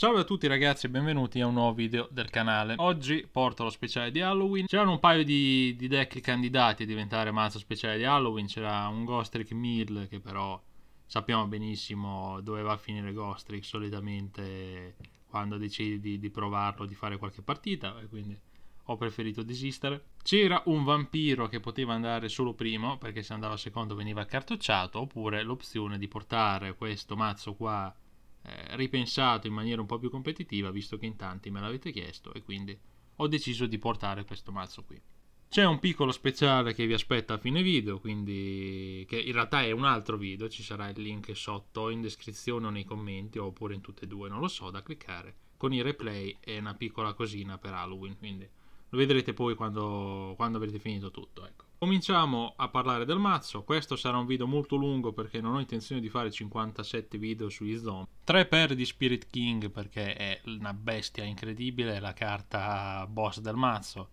Salve a tutti ragazzi e benvenuti a un nuovo video del canale. Oggi porto lo speciale di Halloween. C'erano un paio di, di, deck candidati a diventare mazzo speciale di Halloween. C'era un Gostrick Mill che però sappiamo benissimo dove va a finire Gostrick solitamente quando decidi di, di provarlo, di fare qualche partita e quindi ho preferito desistere. C'era un vampiro che poteva andare solo primo perché se andava secondo veniva cartocciato oppure l'opzione di portare questo mazzo qua eh, ripensato in maniera un po' più competitiva, visto che in tanti me l'avete chiesto e quindi ho deciso di portare questo mazzo qui. C'è un piccolo speciale che vi aspetta a fine video, quindi che in realtà è un altro video, ci sarà il link sotto in descrizione o nei commenti oppure in tutte e due, non lo so, da cliccare, con i replay è una piccola cosina per Halloween, quindi lo vedrete poi quando, quando avrete finito tutto, ecco. Cominciamo a parlare del mazzo, questo sarà un video molto lungo perché non ho intenzione di fare 57 video sugli zombie. 3 per di Spirit King perché è una bestia incredibile, è la carta boss del mazzo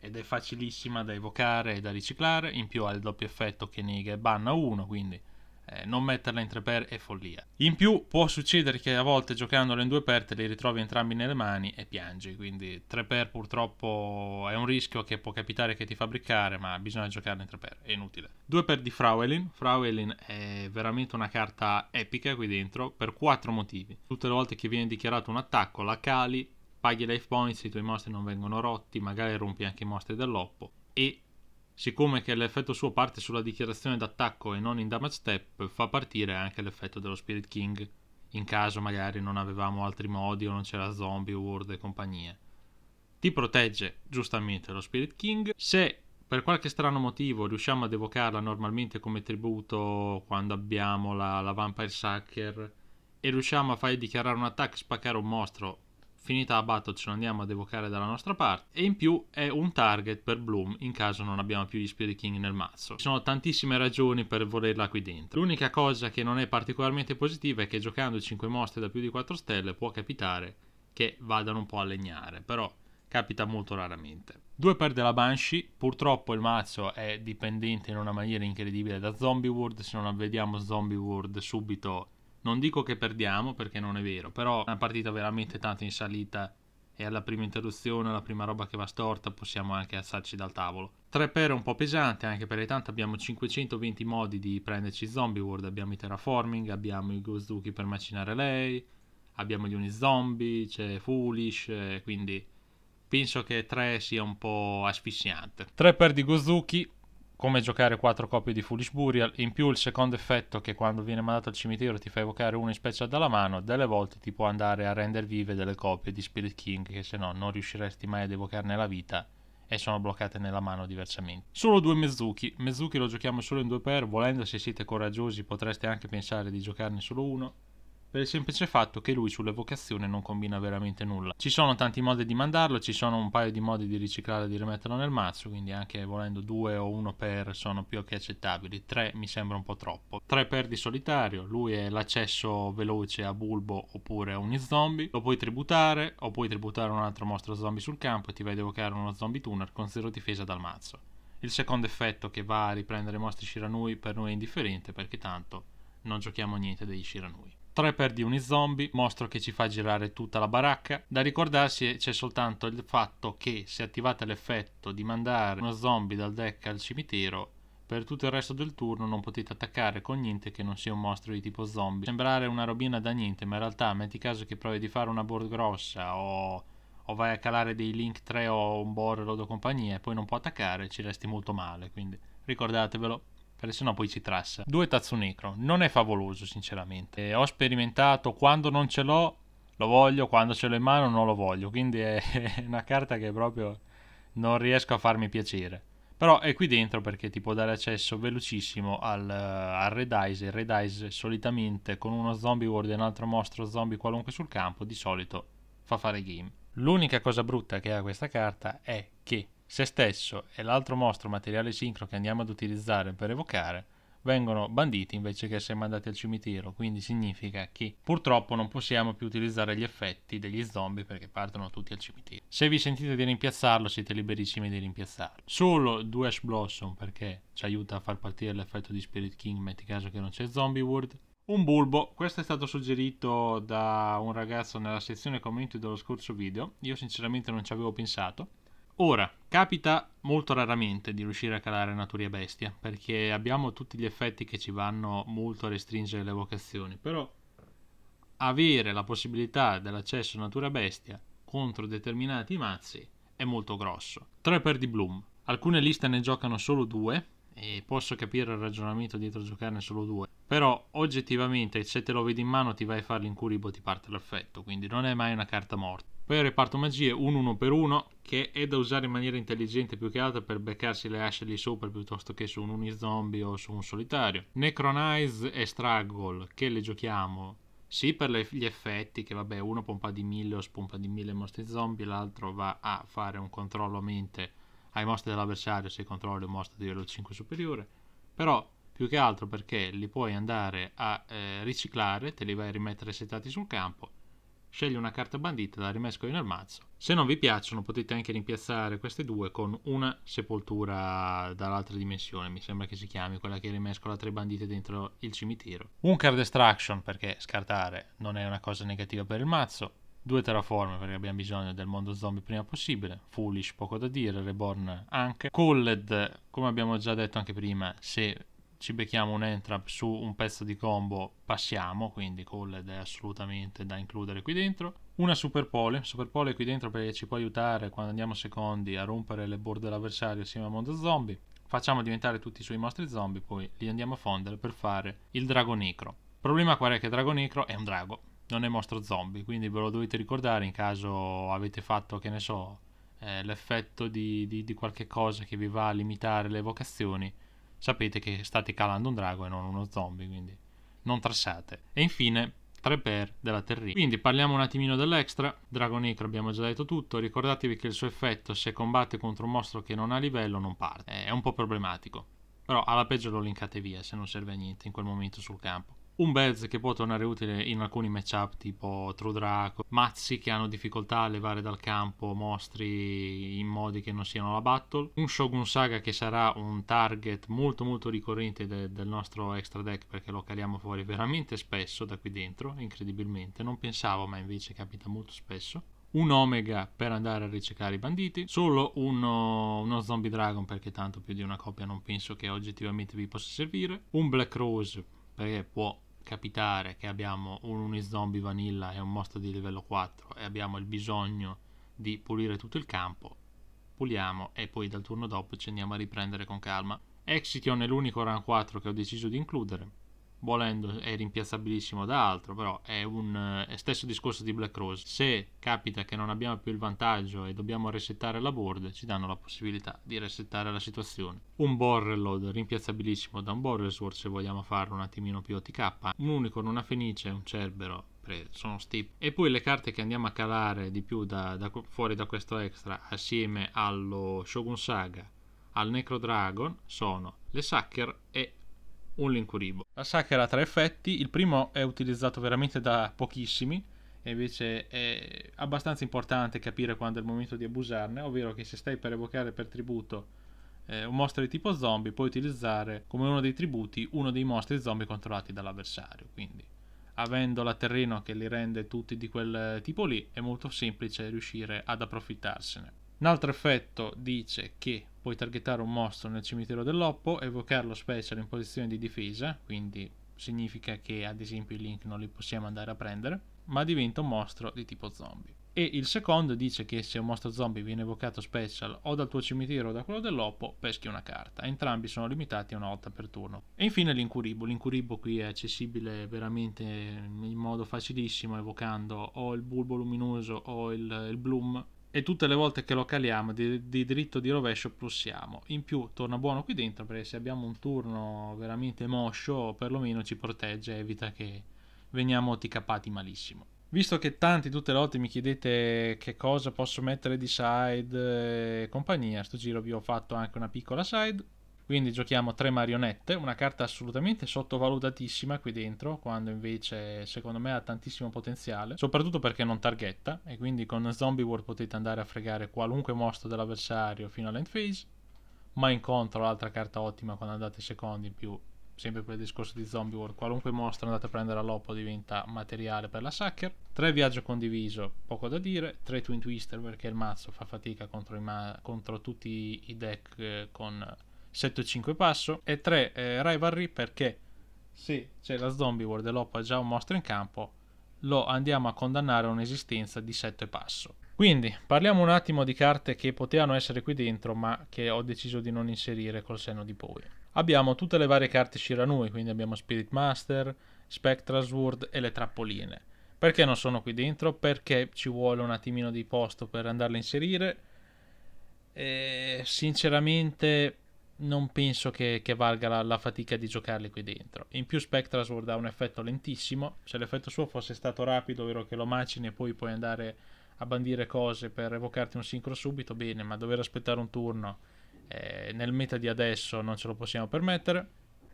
ed è facilissima da evocare e da riciclare, in più ha il doppio effetto che nega e banna 1, quindi eh, non metterla in 3 per è follia. In più può succedere che a volte giocandola in 2 per te li ritrovi entrambi nelle mani e piangi, quindi 3 per purtroppo è un rischio che può capitare che ti fa briccare, ma bisogna giocarla in 3 per, è inutile. 2 per di Frauelin, Frauelin è veramente una carta epica qui dentro per 4 motivi. Tutte le volte che viene dichiarato un attacco la cali, paghi life points, i tuoi mostri non vengono rotti, magari rompi anche i mostri dell'oppo e siccome che l'effetto suo parte sulla dichiarazione d'attacco e non in damage step, fa partire anche l'effetto dello Spirit King, in caso magari non avevamo altri modi o non c'era zombie, ward e compagnie. Ti protegge giustamente lo Spirit King. Se per qualche strano motivo riusciamo ad evocarla normalmente come tributo quando abbiamo la, la Vampire Sucker e riusciamo a fargli dichiarare un attacco e spaccare un mostro, Finita la battle ce lo andiamo ad evocare dalla nostra parte e in più è un target per Bloom in caso non abbiamo più gli Spirit King nel mazzo. Ci sono tantissime ragioni per volerla qui dentro. L'unica cosa che non è particolarmente positiva è che giocando 5 mostre da più di 4 stelle può capitare che vadano un po' a legnare, però capita molto raramente. Due perde la Banshee, purtroppo il mazzo è dipendente in una maniera incredibile da Zombie World, se non avvediamo Zombie World subito non dico che perdiamo perché non è vero, però è una partita veramente tanto in salita e alla prima interruzione, alla prima roba che va storta, possiamo anche alzarci dal tavolo. 3 per è un po' pesante, anche perché tanto abbiamo 520 modi di prenderci Zombie World, abbiamo i terraforming, abbiamo i Gozuki per macinare lei, abbiamo gli unizombie, c'è Foolish, eh, quindi penso che 3 sia un po' asfissiante. 3 per di Gozuki, come giocare 4 copie di Foolish Burial, in più il secondo effetto che quando viene mandato al cimitero ti fa evocare uno in special dalla mano, delle volte ti può andare a rendere vive delle copie di Spirit King che se no non riusciresti mai ad evocarne la vita e sono bloccate nella mano diversamente. Solo due Mezuki, Mezuki lo giochiamo solo in 2 per, volendo se siete coraggiosi potreste anche pensare di giocarne solo uno, per il semplice fatto che lui sull'evocazione non combina veramente nulla. Ci sono tanti modi di mandarlo, ci sono un paio di modi di riciclare e di rimetterlo nel mazzo, quindi anche volendo due o uno per sono più che accettabili, tre mi sembra un po' troppo. Tre per di solitario, lui è l'accesso veloce a Bulbo oppure a ogni zombie, lo puoi tributare o puoi tributare un altro mostro zombie sul campo e ti vai ad evocare uno zombie tuner con zero difesa dal mazzo. Il secondo effetto che va a riprendere i mostri Shiranui per noi è indifferente perché tanto non giochiamo niente degli Shiranui. 3 per di 1 zombie, mostro che ci fa girare tutta la baracca. Da ricordarsi c'è soltanto il fatto che se attivate l'effetto di mandare uno zombie dal deck al cimitero, per tutto il resto del turno non potete attaccare con niente che non sia un mostro di tipo zombie. Sembrare una robina da niente, ma in realtà metti caso che provi di fare una board grossa o, o vai a calare dei Link 3 o un board o compagnia e poi non può attaccare, ci resti molto male, quindi ricordatevelo perché sennò poi ci trassa. Due Tazzo Necro, non è favoloso sinceramente. E eh, ho sperimentato quando non ce l'ho, lo voglio, quando ce l'ho in mano non lo voglio, quindi è una carta che proprio non riesco a farmi piacere. Però è qui dentro perché ti può dare accesso velocissimo al, al Red Eyes. Il Red Eyes solitamente con uno zombie ward e un altro mostro zombie qualunque sul campo di solito fa fare game. L'unica cosa brutta che ha questa carta è che se stesso e l'altro mostro materiale sincro che andiamo ad utilizzare per evocare vengono banditi invece che essere mandati al cimitero, quindi significa che purtroppo non possiamo più utilizzare gli effetti degli zombie perché partono tutti al cimitero. Se vi sentite di rimpiazzarlo siete liberissimi di rimpiazzarlo. Solo due Ash Blossom perché ci aiuta a far partire l'effetto di Spirit King, metti caso che non c'è Zombie World. Un bulbo, questo è stato suggerito da un ragazzo nella sezione commenti dello scorso video, io sinceramente non ci avevo pensato, Ora, capita molto raramente di riuscire a calare Naturia Bestia, perché abbiamo tutti gli effetti che ci vanno molto a restringere le vocazioni, però avere la possibilità dell'accesso a Natura Bestia contro determinati mazzi è molto grosso. 3 per di Bloom. Alcune liste ne giocano solo due, e posso capire il ragionamento dietro a giocarne solo due, però oggettivamente se te lo vedi in mano ti vai a farli in curibo ti parte l'affetto, quindi non è mai una carta morta. Poi il reparto magie, un 1 per 1 che è da usare in maniera intelligente più che altro per beccarsi le asce lì sopra piuttosto che su un unizombie o su un solitario. Necronize e Struggle, che le giochiamo sì per le, gli effetti, che vabbè uno pompa di 1000 o spompa di 1000 mostri zombie, l'altro va a fare un controllo a mente ai mostri dell'avversario se controlli un mostro di livello 5 superiore, però più che altro perché li puoi andare a eh, riciclare, te li vai a rimettere settati sul campo, scegli una carta bandita, la rimescoli nel mazzo. Se non vi piacciono potete anche rimpiazzare queste due con una sepoltura dall'altra dimensione, mi sembra che si chiami, quella che rimescola tre bandite dentro il cimitero. Un card extraction perché scartare non è una cosa negativa per il mazzo, Due terraforme perché abbiamo bisogno del mondo zombie prima possibile. Foolish, poco da dire. Reborn anche. Cooled, come abbiamo già detto anche prima, se ci becchiamo un entrap su un pezzo di combo passiamo, quindi Cooled è assolutamente da includere qui dentro. Una superpole, superpole qui dentro perché ci può aiutare quando andiamo secondi a rompere le board dell'avversario assieme al mondo zombie. Facciamo diventare tutti i suoi mostri zombie, poi li andiamo a fondere per fare il dragonicro. Il problema qual è che drago necro è un drago, non è mostro zombie, quindi ve lo dovete ricordare in caso avete fatto, che ne so, eh, l'effetto di, di, di, qualche cosa che vi va a limitare le vocazioni, sapete che state calando un drago e non uno zombie, quindi non trassate. E infine 3 per della terrina. Quindi parliamo un attimino dell'extra, Dragon Acre abbiamo già detto tutto, ricordatevi che il suo effetto se combatte contro un mostro che non ha livello non parte, è un po' problematico, però alla peggio lo linkate via se non serve a niente in quel momento sul campo. Un Bez che può tornare utile in alcuni matchup tipo True Draco, mazzi che hanno difficoltà a levare dal campo mostri in modi che non siano la battle, un Shogun Saga che sarà un target molto molto ricorrente de- del nostro extra deck perché lo caliamo fuori veramente spesso da qui dentro, incredibilmente, non pensavo ma invece capita molto spesso un Omega per andare a ricercare i banditi, solo uno, uh, uno, Zombie Dragon perché tanto più di una copia non penso che oggettivamente vi possa servire, un Black Rose perché può capitare che abbiamo un unizombie vanilla e un mostro di livello 4 e abbiamo il bisogno di pulire tutto il campo, puliamo e poi dal turno dopo ci andiamo a riprendere con calma. Exition è l'unico run 4 che ho deciso di includere, volendo è rimpiazzabilissimo da altro, però è un eh, è stesso discorso di Black Rose. Se capita che non abbiamo più il vantaggio e dobbiamo resettare la board, ci danno la possibilità di resettare la situazione. Un Borrelod rimpiazzabilissimo da un Borrelsworth se vogliamo farlo un attimino più OTK, un Unicorn, una Fenice, un Cerbero, sono steep. E poi le carte che andiamo a calare di più da, da, fuori da questo extra, assieme allo Shogun Saga, al Necro Dragon, sono le Sucker e un Linkuribo. La Sakura ha tre effetti, il primo è utilizzato veramente da pochissimi, e invece è abbastanza importante capire quando è il momento di abusarne, ovvero che se stai per evocare per tributo eh, un mostro di tipo zombie, puoi utilizzare come uno dei tributi uno dei mostri zombie controllati dall'avversario, quindi avendo la terreno che li rende tutti di quel tipo lì, è molto semplice riuscire ad approfittarsene. Un altro effetto dice che Puoi targettare un mostro nel cimitero dell'Oppo, evocarlo special in posizione di difesa, quindi significa che ad esempio i Link non li possiamo andare a prendere, ma diventa un mostro di tipo zombie. E il secondo dice che se un mostro zombie viene evocato special o dal tuo cimitero o da quello dell'Oppo, peschi una carta. Entrambi sono limitati a una volta per turno. E infine l'incuribo. L'incuribo qui è accessibile veramente in modo facilissimo evocando o il bulbo luminoso o il, il bloom e tutte le volte che lo caliamo di, di, dritto di rovescio plussiamo. In più torna buono qui dentro perché se abbiamo un turno veramente moscio perlomeno ci protegge, evita che veniamo ticapati malissimo. Visto che tanti tutte le volte mi chiedete che cosa posso mettere di side e compagnia, a sto giro vi ho fatto anche una piccola side quindi giochiamo tre marionette, una carta assolutamente sottovalutatissima qui dentro, quando invece secondo me ha tantissimo potenziale, soprattutto perché non targhetta e quindi con Zombie World potete andare a fregare qualunque mostro dell'avversario fino all'end phase, ma incontro l'altra carta ottima quando andate secondi in più, sempre per il discorso di Zombie World, qualunque mostro andate a prendere all'oppo diventa materiale per la sucker. 3 viaggio condiviso, poco da dire, 3 Twin Twister perché il mazzo fa fatica contro, ma contro tutti i deck eh, con 7-5 passo e 3 eh, Rivalry perché sì, c'è la Zombie World e l'Oppa già un mostro in campo, lo andiamo a condannare a un'esistenza di 7 passo. Quindi parliamo un attimo di carte che potevano essere qui dentro ma che ho deciso di non inserire col senno di poi. Abbiamo tutte le varie carte Shiranui, quindi abbiamo Spirit Master, Spectral Sword e le trappoline. Perché non sono qui dentro? Perché ci vuole un attimino di posto per andarle a inserire. E eh, sinceramente non penso che, che valga la, la, fatica di giocarli qui dentro. In più Spectral Sword ha un effetto lentissimo, se l'effetto suo fosse stato rapido, ovvero che lo macini e poi puoi andare a bandire cose per evocarti un sincro subito, bene, ma dover aspettare un turno eh, nel meta di adesso non ce lo possiamo permettere.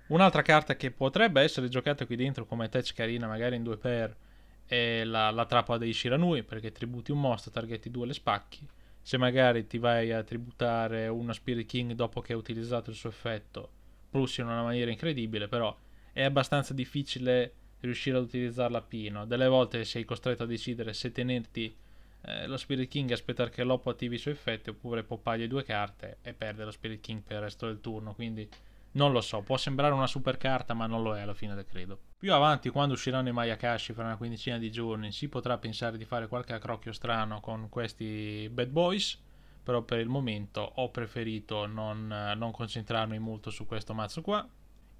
Un'altra carta che potrebbe essere giocata qui dentro come touch carina, magari in due pair, è la, la trappola dei Shiranui, perché tributi un mostro, targetti due le spacchi se magari ti vai a tributare una Spirit King dopo che hai utilizzato il suo effetto, plus in una maniera incredibile, però è abbastanza difficile riuscire ad utilizzarla a pieno. Delle volte sei costretto a decidere se tenerti eh, lo Spirit King e aspettare che l'Oppo attivi i suoi effetti, oppure poppagli due carte e perde lo Spirit King per il resto del turno, quindi non lo so, può sembrare una super carta, ma non lo è alla fine del credo. Più avanti, quando usciranno i Mayakashi fra una quindicina di giorni, si potrà pensare di fare qualche accrocchio strano con questi bad boys. Però per il momento ho preferito non, non concentrarmi molto su questo mazzo qua.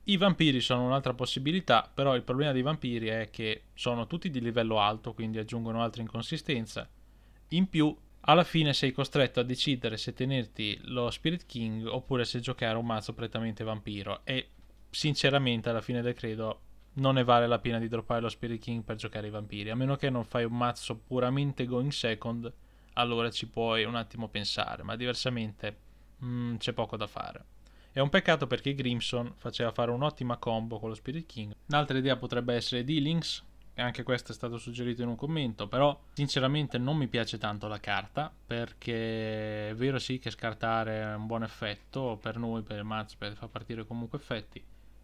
I vampiri sono un'altra possibilità, però il problema dei vampiri è che sono tutti di livello alto, quindi aggiungono altre inconsistenze. In più alla fine sei costretto a decidere se tenerti lo Spirit King oppure se giocare un mazzo prettamente vampiro e sinceramente alla fine del credo non ne vale la pena di droppare lo Spirit King per giocare i vampiri, a meno che non fai un mazzo puramente going second, allora ci puoi un attimo pensare, ma diversamente mh, mm, c'è poco da fare. È un peccato perché Grimson faceva fare un'ottima combo con lo Spirit King. Un'altra idea potrebbe essere D-Links, anche questo è stato suggerito in un commento, però sinceramente non mi piace tanto la carta perché è vero sì che scartare è un buon effetto per noi, per il match, per far partire comunque effetti,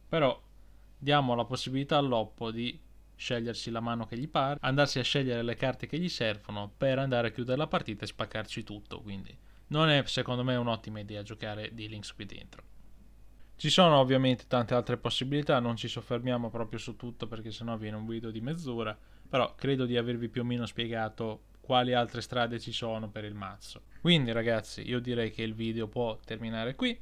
però diamo la possibilità all'oppo di scegliersi la mano che gli pare, andarsi a scegliere le carte che gli servono per andare a chiudere la partita e spaccarci tutto, quindi non è secondo me un'ottima idea giocare di Lynx qui dentro. Ci sono ovviamente tante altre possibilità, non ci soffermiamo proprio su tutto perché sennò viene un video di mezz'ora, però credo di avervi più o meno spiegato quali altre strade ci sono per il mazzo. Quindi ragazzi, io direi che il video può terminare qui.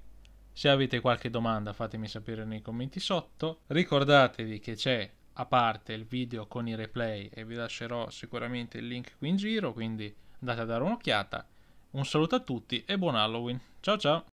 Se avete qualche domanda fatemi sapere nei commenti sotto. Ricordatevi che c'è a parte il video con i replay e vi lascerò sicuramente il link qui in giro, quindi andate a dare un'occhiata. Un saluto a tutti e buon Halloween. Ciao ciao!